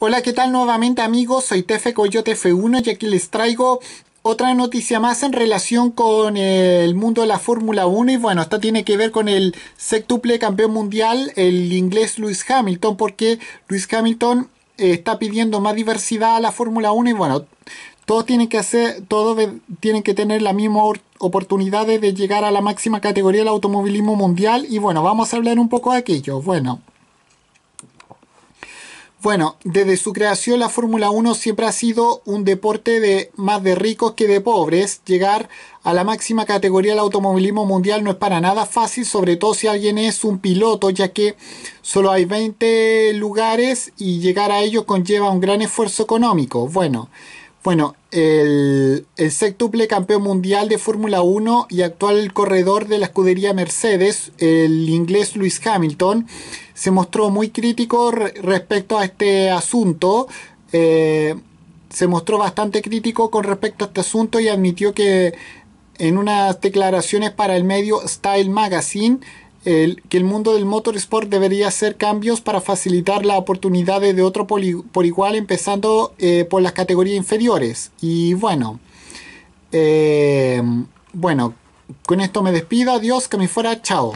Hola, ¿qué tal nuevamente amigos? Soy Tefe Coyote F1 y aquí les traigo otra noticia más en relación con el mundo de la Fórmula 1 y bueno, esta tiene que ver con el sextuple campeón mundial, el inglés Lewis Hamilton, porque Lewis Hamilton eh, está pidiendo más diversidad a la Fórmula 1 y bueno, todos tienen que hacer, todos tienen que tener la misma oportunidades de llegar a la máxima categoría del automovilismo mundial y bueno, vamos a hablar un poco de aquello. Bueno, bueno, desde su creación la Fórmula 1 siempre ha sido un deporte de más de ricos que de pobres. Llegar a la máxima categoría del automovilismo mundial no es para nada fácil, sobre todo si alguien es un piloto, ya que solo hay 20 lugares y llegar a ellos conlleva un gran esfuerzo económico. Bueno, bueno, el, el sextuple campeón mundial de Fórmula 1 y actual corredor de la escudería Mercedes, el inglés Lewis Hamilton, se mostró muy crítico respecto a este asunto. Eh, se mostró bastante crítico con respecto a este asunto y admitió que en unas declaraciones para el medio Style Magazine, que el mundo del motorsport debería hacer cambios para facilitar las oportunidades de otro por, por igual, empezando eh, por las categorías inferiores. Y bueno, eh, bueno, con esto me despido, adiós, que me fuera, chao.